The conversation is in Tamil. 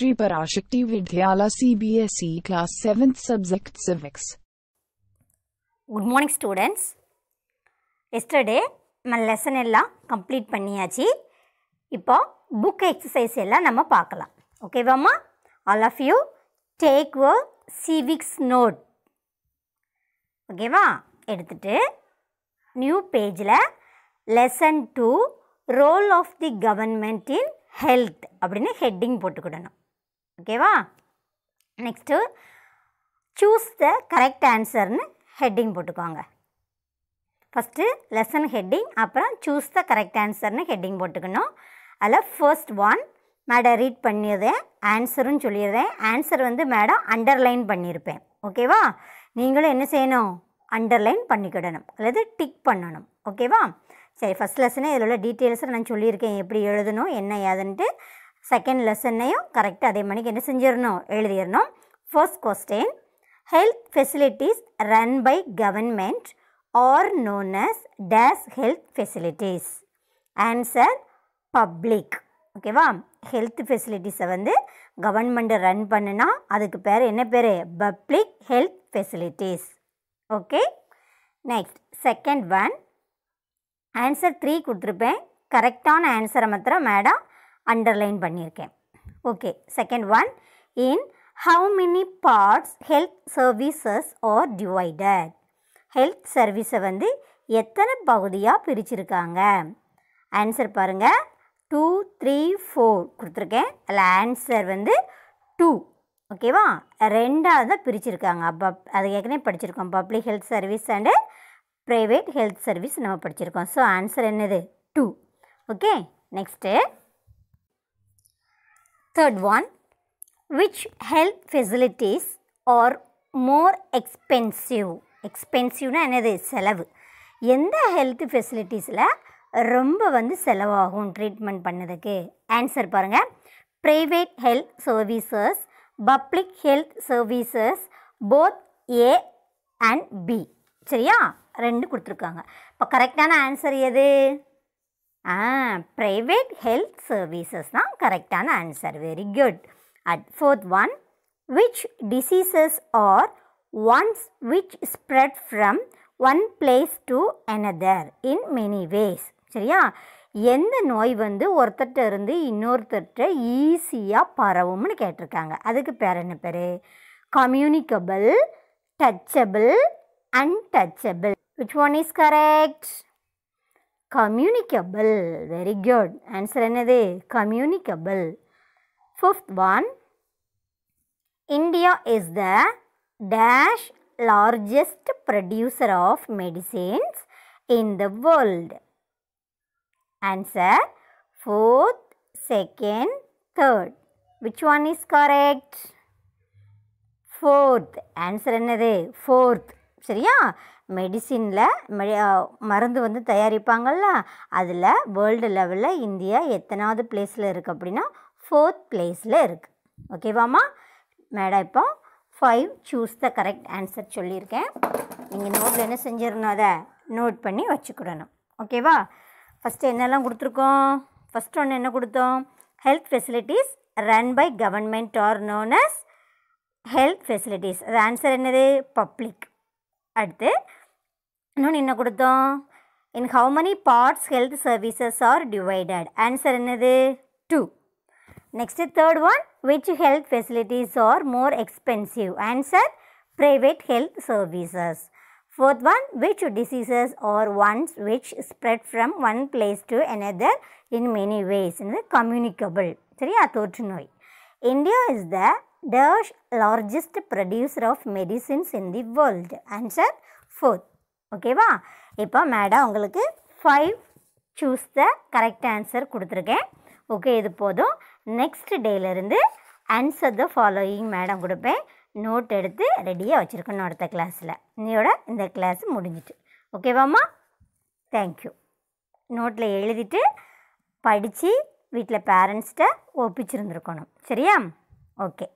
Shri Parashakti Vidyala CBSE class seventh subject civics good morning students yesterday நம்ம லெசன் எல்லாம் கம்ப்ளீட் பண்ணியாச்சு இப்போ புக் எக்ஸசைஸ் எல்லாம் நம்ம பார்க்கலாம் ஓகேவாம்மா all of you take a civics note ஓகேவா எடுத்துட்டு நியூ பேஜில் lesson two role of the government in health அப்படின்னு ஹெட்டிங் போட்டுக்கிடணும் ஓகேவா நெக்ஸ்ட்டு சூஸ் த கரெக்ட் ஆன்சர்னு ஹெட்டிங் போட்டுக்கோங்க ஃபஸ்ட்டு லெசன் ஹெட்டிங் அப்புறம் சூஸ் த கரெக்ட் ஆன்சர்னு ஹெட்டிங் போட்டுக்கணும் அதில் ஃபர்ஸ்ட் ஒன் மேடம் ரீட் பண்ணிடுறேன் ஆன்சரும் சொல்லிடுறேன் ஆன்சர் வந்து மேடம் அண்டர்லைன் பண்ணியிருப்பேன் ஓகேவா நீங்களும் என்ன செய்யணும் அண்டர்லைன் பண்ணிக்கிடணும் அல்லது டிக் பண்ணணும் ஓகேவா சரி ஃபஸ்ட் லெசனே இதில் உள்ள டீட்டெயில்ஸை நான் சொல்லியிருக்கேன் எப்படி எழுதணும் என்ன ஏதுன்ட்டு செகண்ட் லெசன்னையும் கரெக்டாக அதே மணிக்கு என்ன செஞ்சிடணும் எழுதிடணும் first question health facilities run by government are known as dash health facilities answer public ஓகேவா ஹெல்த் ஃபெசிலிட்டிஸை வந்து கவர்மெண்ட் ரன் பண்ணுனா அதுக்கு பேர் என்ன பேர் public health facilities okay next second one answer three கொடுத்துருப்பேன் கரெக்டான ஆன்சரை மாத்திரம் மேடம் அண்டர்லைன் பண்ணியிருக்கேன் okay second one in how many parts health services are divided health சர்வீஸை வந்து எத்தனை பகுதியாக பிரிச்சிருக்காங்க ஆன்சர் பாருங்கள் டூ த்ரீ ஃபோர் கொடுத்துருக்கேன் அதில் ஆன்சர் வந்து டூ ஓகேவா ரெண்டாவது தான் பிரிச்சிருக்காங்க பப் அது ஏற்கனவே படிச்சிருக்கோம் public health service and private health service நம்ம படிச்சிருக்கோம் ஸோ ஆன்சர் என்னது two okay next Third one, which health facilities are more expensive? எக்ஸ்பென்சிவ்னா என்னது செலவு எந்த ஹெல்த் ஃபெசிலிட்டிஸில் ரொம்ப வந்து செலவாகும் ட்ரீட்மெண்ட் பண்ணதுக்கு ஆன்சர் பாருங்கள் private health services public health services both A and B சரியா ரெண்டு கொடுத்துருக்காங்க இப்போ கரெக்டான ஆன்சர் எது ஆ ப்ரைவேட் ஹெல்த் சர்வீசஸ் தான் கரெக்டான answer very good at fourth one which diseases are ones which spread from one place to another in many ways சரியா எந்த நோய் வந்து ஒருத்தர்கிட்ட இருந்து இன்னொருத்தர்கிட்ட ஈஸியாக பரவும்னு கேட்டிருக்காங்க அதுக்கு பேர் என்ன பேர் communicable touchable untouchable which one is correct communicable very good answer என்னது communicable fifth one India is the dash largest producer of medicines in the world answer fourth second third which one is correct fourth answer என்னது fourth சரியா மெடிசினில் மருந்து வந்து தயாரிப்பாங்கள்ல அதில் வேர்ல்டு லெவலில் இந்தியா எத்தனாவது பிளேஸில் இருக்குது அப்படின்னா ஃபோர்த் பிளேஸில் இருக்குது ஓகேவாம்மா மேடம் இப்போ five choose the correct answer சொல்லியிருக்கேன் நீங்கள் நோட்டில் என்ன செஞ்சிடணும் அதை நோட் பண்ணி வச்சுக்கிடணும் ஓகேவா ஃபஸ்ட்டு என்னெல்லாம் கொடுத்துருக்கோம் ஃபஸ்ட் ஒன்று என்ன கொடுத்தோம் health facilities run by government are known as health facilities அது ஆன்சர் என்னது பப்ளிக் அடுத்து இன்னொன்று என்ன கொடுத்தோம் in how many parts health services are divided answer என்னது two next third one which health facilities are more expensive answer private health services fourth one which diseases are ones which spread from one place to another in many ways என்னது கம்யூனிகபிள் சரியா தொற்று நோய் India is the dash largest producer of medicines in the world answer fourth ஓகேவா இப்போ மேடம் உங்களுக்கு five choose the correct answer கொடுத்துருக்கேன் ஓகே இது போதும் நெக்ஸ்ட் டேலேருந்து ஆன்சர் த ஃபாலோயிங் மேடம் கொடுப்பேன் நோட் எடுத்து ரெடியாக வச்சுருக்கணும் அடுத்த கிளாஸில் இன்னையோட இந்த கிளாஸ் முடிஞ்சிட்டு ஓகேவாம்மா தேங்க்யூ நோட்டில் எழுதிட்டு படித்து வீட்டில் பேரண்ட்ஸ்கிட்ட ஒப்பிச்சிருந்துருக்கணும் சரியா ஓகே